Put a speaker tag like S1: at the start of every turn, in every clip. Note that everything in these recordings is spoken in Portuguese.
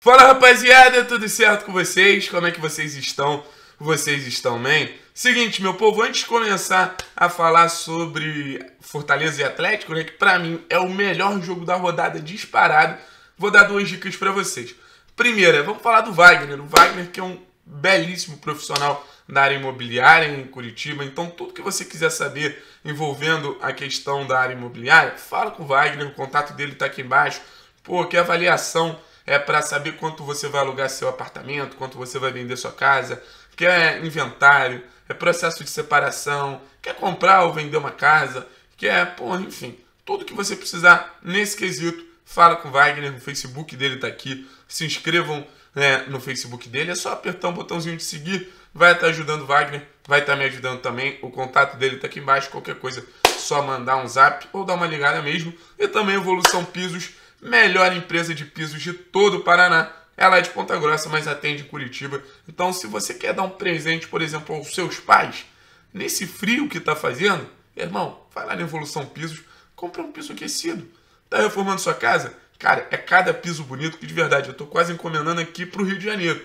S1: Fala rapaziada, tudo certo com vocês? Como é que vocês estão? Vocês estão bem? Seguinte, meu povo, antes de começar a falar sobre Fortaleza e Atlético, né, que para mim é o melhor jogo da rodada disparado, vou dar duas dicas para vocês. Primeira, vamos falar do Wagner. O Wagner que é um belíssimo profissional da área imobiliária em Curitiba. Então, tudo que você quiser saber envolvendo a questão da área imobiliária, fala com o Wagner, o contato dele está aqui embaixo. Pô, que avaliação é para saber quanto você vai alugar seu apartamento, quanto você vai vender sua casa, quer é inventário, é processo de separação, quer comprar ou vender uma casa, quer, é, pô, enfim, tudo que você precisar nesse quesito, fala com o Wagner, o Facebook dele está aqui, se inscrevam né, no Facebook dele, é só apertar um botãozinho de seguir, vai estar tá ajudando o Wagner, vai estar tá me ajudando também, o contato dele está aqui embaixo, qualquer coisa, só mandar um zap ou dar uma ligada mesmo, e também Evolução Pisos, melhor empresa de pisos de todo o Paraná. Ela é de Ponta Grossa, mas atende em Curitiba. Então, se você quer dar um presente, por exemplo, aos seus pais, nesse frio que está fazendo, irmão, vai lá na Evolução Pisos, compra um piso aquecido. Está reformando sua casa? Cara, é cada piso bonito que de verdade eu estou quase encomendando aqui para o Rio de Janeiro.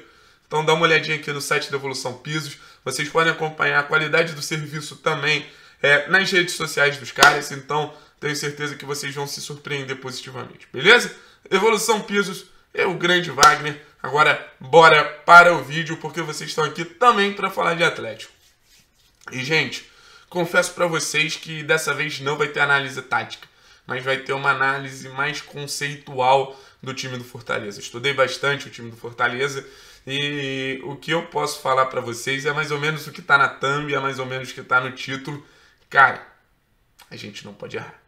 S1: Então dá uma olhadinha aqui no site da Evolução Pisos. Vocês podem acompanhar a qualidade do serviço também é, nas redes sociais dos caras. Então tenho certeza que vocês vão se surpreender positivamente, beleza? Evolução Pisos, o grande Wagner. Agora, bora para o vídeo, porque vocês estão aqui também para falar de Atlético. E, gente, confesso para vocês que dessa vez não vai ter análise tática, mas vai ter uma análise mais conceitual do time do Fortaleza. Estudei bastante o time do Fortaleza e o que eu posso falar para vocês é mais ou menos o que está na thumb, é mais ou menos o que está no título. Cara, a gente não pode errar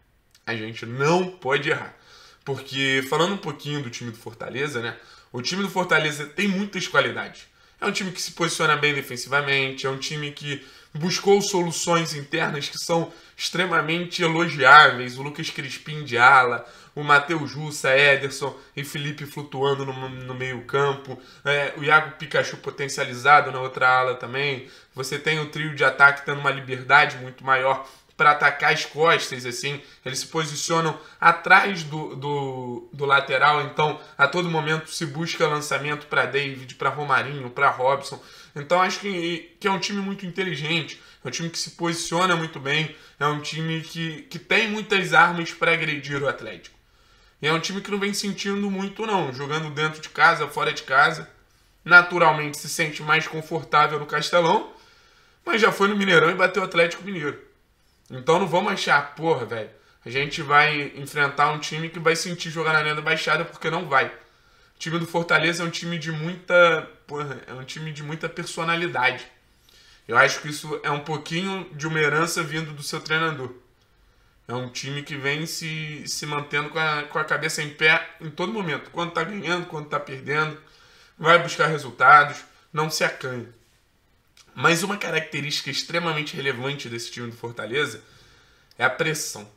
S1: a gente não pode errar. Porque, falando um pouquinho do time do Fortaleza, né? O time do Fortaleza tem muitas qualidades. É um time que se posiciona bem defensivamente, é um time que buscou soluções internas que são extremamente elogiáveis. O Lucas Crispim de ala, o Matheus Jussa, Ederson e Felipe flutuando no, no meio-campo. É, o Iago Pikachu potencializado na outra ala também. Você tem o trio de ataque tendo uma liberdade muito maior para atacar as costas, assim. Eles se posicionam atrás do, do, do lateral, então a todo momento se busca lançamento para David, para Romarinho, para Robson. Então acho que, que é um time muito inteligente, é um time que se posiciona muito bem, é um time que, que tem muitas armas para agredir o Atlético. E é um time que não vem sentindo muito, não, jogando dentro de casa, fora de casa. Naturalmente se sente mais confortável no Castelão, mas já foi no Mineirão e bateu o Atlético Mineiro. Então não vamos achar, porra, velho, a gente vai enfrentar um time que vai sentir jogar na lenda baixada porque não vai. O time do Fortaleza é um time de muita, porra, é um time de muita personalidade. Eu acho que isso é um pouquinho de uma herança vindo do seu treinador. É um time que vem se, se mantendo com a, com a cabeça em pé em todo momento. Quando tá ganhando, quando tá perdendo, vai buscar resultados, não se acanha. Mas uma característica extremamente relevante desse time do Fortaleza é a pressão.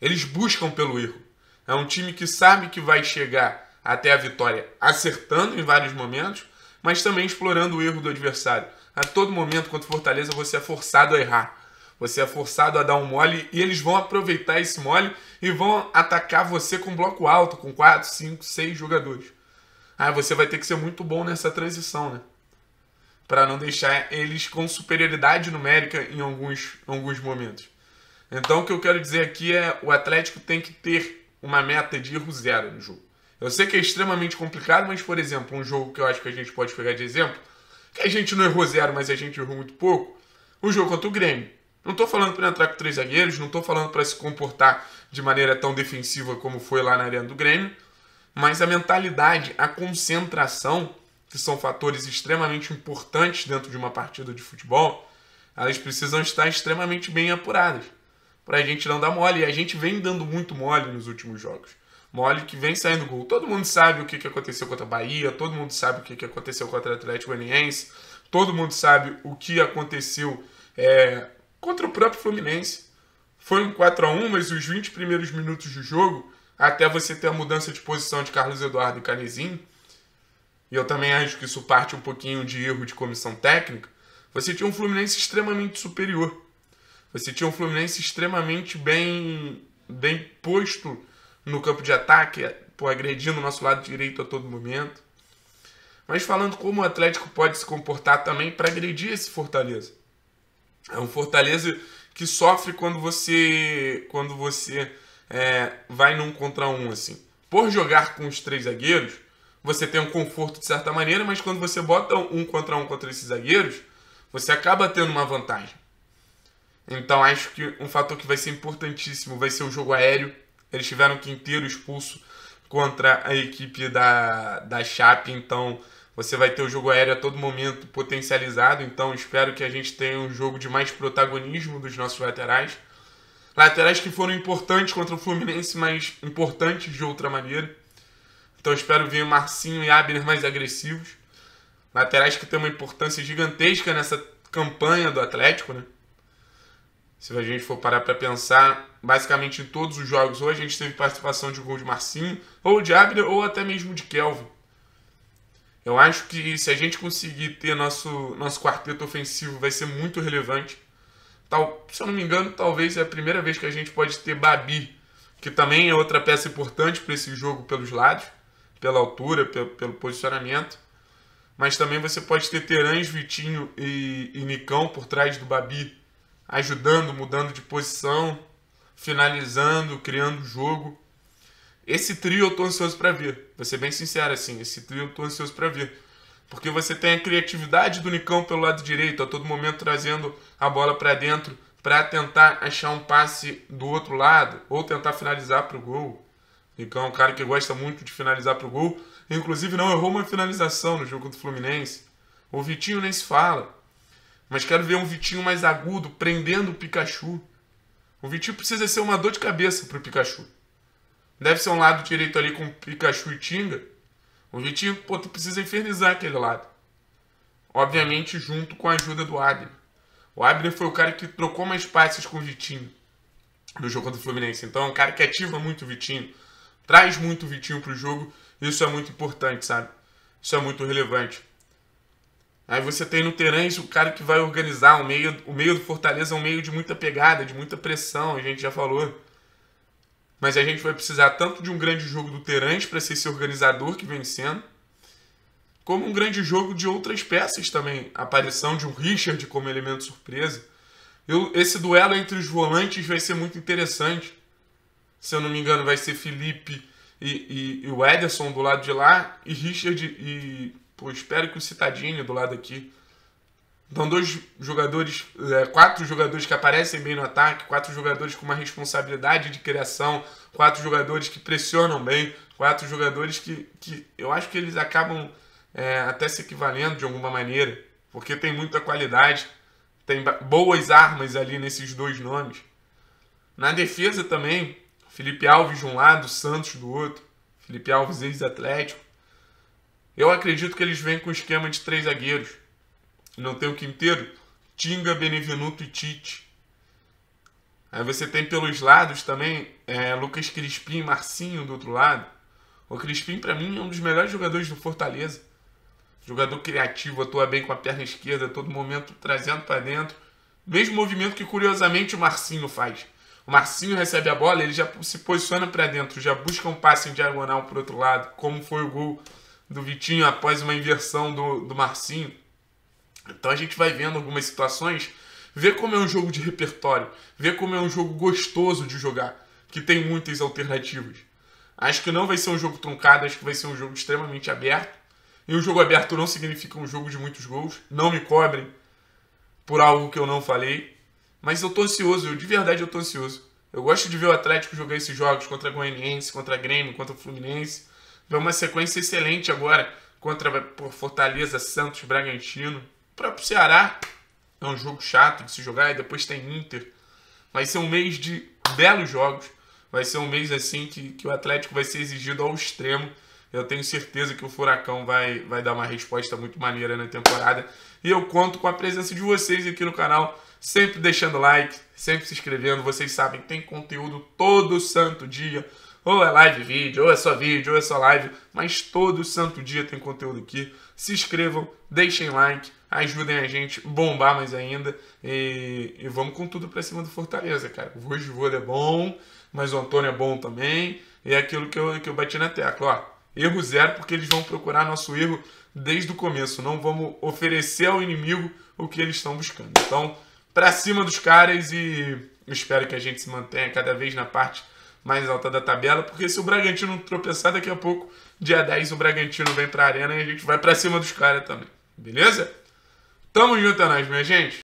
S1: Eles buscam pelo erro. É um time que sabe que vai chegar até a vitória acertando em vários momentos, mas também explorando o erro do adversário. A todo momento, contra o Fortaleza, você é forçado a errar. Você é forçado a dar um mole e eles vão aproveitar esse mole e vão atacar você com bloco alto, com 4, 5, 6 jogadores. Aí ah, você vai ter que ser muito bom nessa transição, né? para não deixar eles com superioridade numérica em alguns, alguns momentos. Então o que eu quero dizer aqui é o Atlético tem que ter uma meta de erro zero no jogo. Eu sei que é extremamente complicado, mas por exemplo, um jogo que eu acho que a gente pode pegar de exemplo, que a gente não errou zero, mas a gente errou muito pouco, o jogo contra o Grêmio. Não estou falando para entrar com três zagueiros, não estou falando para se comportar de maneira tão defensiva como foi lá na arena do Grêmio, mas a mentalidade, a concentração que são fatores extremamente importantes dentro de uma partida de futebol, elas precisam estar extremamente bem apuradas para a gente não dar mole. E a gente vem dando muito mole nos últimos jogos. Mole que vem saindo gol. Todo mundo sabe o que aconteceu contra a Bahia, todo mundo sabe o que aconteceu contra o Atlético Goianiense, todo mundo sabe o que aconteceu é, contra o próprio Fluminense. Foi um 4 a 1 mas os 20 primeiros minutos do jogo, até você ter a mudança de posição de Carlos Eduardo e Canezinho, e eu também acho que isso parte um pouquinho de erro de comissão técnica, você tinha um Fluminense extremamente superior. Você tinha um Fluminense extremamente bem, bem posto no campo de ataque, por agredindo o nosso lado direito a todo momento. Mas falando como o Atlético pode se comportar também para agredir esse Fortaleza. É um Fortaleza que sofre quando você quando você é, vai num contra um assim. Por jogar com os três zagueiros, você tem um conforto de certa maneira, mas quando você bota um contra um contra esses zagueiros, você acaba tendo uma vantagem. Então acho que um fator que vai ser importantíssimo vai ser o jogo aéreo. Eles tiveram que inteiro expulso contra a equipe da, da Chape, então você vai ter o jogo aéreo a todo momento potencializado, então espero que a gente tenha um jogo de mais protagonismo dos nossos laterais. Laterais que foram importantes contra o Fluminense, mas importantes de outra maneira. Então espero ver o Marcinho e Abner mais agressivos. Laterais que tem uma importância gigantesca nessa campanha do Atlético, né? Se a gente for parar para pensar, basicamente em todos os jogos, ou a gente teve participação de gol de Marcinho, ou de Abner, ou até mesmo de Kelvin. Eu acho que se a gente conseguir ter nosso, nosso quarteto ofensivo, vai ser muito relevante. Tal, se eu não me engano, talvez é a primeira vez que a gente pode ter Babi, que também é outra peça importante para esse jogo pelos lados pela altura, pelo, posicionamento. Mas também você pode ter Terãs, Vitinho e, e Nicão por trás do Babi, ajudando, mudando de posição, finalizando, criando jogo. Esse trio eu tô ansioso para ver. Vou ser bem sincero assim, esse trio eu tô ansioso para ver. Porque você tem a criatividade do Nicão pelo lado direito, a todo momento trazendo a bola para dentro para tentar achar um passe do outro lado ou tentar finalizar para o gol. Então é um cara que gosta muito de finalizar pro gol. Inclusive, não errou uma finalização no jogo do Fluminense. O Vitinho nem se fala. Mas quero ver um Vitinho mais agudo, prendendo o Pikachu. O Vitinho precisa ser uma dor de cabeça pro Pikachu. Deve ser um lado direito ali com Pikachu e Tinga. O Vitinho pô, precisa infernizar aquele lado. Obviamente, junto com a ajuda do Abner. O Abner foi o cara que trocou mais passes com o Vitinho no jogo do Fluminense. Então, é um cara que ativa muito o Vitinho traz muito o Vitinho pro jogo. Isso é muito importante, sabe? Isso é muito relevante. Aí você tem no Terence o cara que vai organizar o meio, o meio do Fortaleza é um meio de muita pegada, de muita pressão, a gente já falou. Mas a gente vai precisar tanto de um grande jogo do Terence para ser esse organizador que vem sendo, como um grande jogo de outras peças também. A aparição de um Richard como elemento surpresa. Eu, esse duelo entre os volantes vai ser muito interessante se eu não me engano, vai ser Felipe e, e, e o Ederson do lado de lá, e Richard e. Pô, espero que o Citadinho do lado aqui. então dois jogadores, é, quatro jogadores que aparecem bem no ataque, quatro jogadores com uma responsabilidade de criação, quatro jogadores que pressionam bem, quatro jogadores que, que eu acho que eles acabam é, até se equivalendo de alguma maneira, porque tem muita qualidade, tem boas armas ali nesses dois nomes. Na defesa também, Felipe Alves de um lado, Santos do outro. Felipe Alves ex-Atlético. Eu acredito que eles vêm com o esquema de três zagueiros. Não tem o Quinteiro? Tinga, Benevenuto e Tite. Aí você tem pelos lados também é, Lucas Crispim e Marcinho do outro lado. O Crispim, para mim, é um dos melhores jogadores do Fortaleza. Jogador criativo, atua bem com a perna esquerda, todo momento trazendo para dentro. Mesmo movimento que, curiosamente, o Marcinho faz. O Marcinho recebe a bola, ele já se posiciona para dentro, já busca um passe em diagonal para outro lado, como foi o gol do Vitinho após uma inversão do, do Marcinho. Então a gente vai vendo algumas situações, vê como é um jogo de repertório, vê como é um jogo gostoso de jogar, que tem muitas alternativas. Acho que não vai ser um jogo truncado, acho que vai ser um jogo extremamente aberto. E um jogo aberto não significa um jogo de muitos gols. Não me cobrem por algo que eu não falei. Mas eu tô ansioso, eu, de verdade eu tô ansioso. Eu gosto de ver o Atlético jogar esses jogos contra a Goianiense, contra a Grêmio, contra o Fluminense. ver uma sequência excelente agora contra por Fortaleza, Santos, Bragantino. O próprio Ceará é um jogo chato de se jogar e depois tem Inter. Vai ser um mês de belos jogos. Vai ser um mês assim que, que o Atlético vai ser exigido ao extremo. Eu tenho certeza que o Furacão vai, vai dar uma resposta muito maneira na temporada. E eu conto com a presença de vocês aqui no canal sempre deixando like, sempre se inscrevendo. Vocês sabem, tem conteúdo todo santo dia. Ou é live vídeo, ou é só vídeo, ou é só live, mas todo santo dia tem conteúdo aqui. Se inscrevam, deixem like, ajudem a gente bombar mais ainda e, e vamos com tudo para cima do Fortaleza, cara. O Vojvoda é bom, mas o Antônio é bom também. E é aquilo que eu, que eu bati na tecla, ó. Erro zero, porque eles vão procurar nosso erro desde o começo. Não vamos oferecer ao inimigo o que eles estão buscando. Então, para cima dos caras e espero que a gente se mantenha cada vez na parte mais alta da tabela, porque se o Bragantino tropeçar daqui a pouco, dia 10 o Bragantino vem para a arena e a gente vai para cima dos caras também. Beleza? Tamo junto é nóis, minha gente.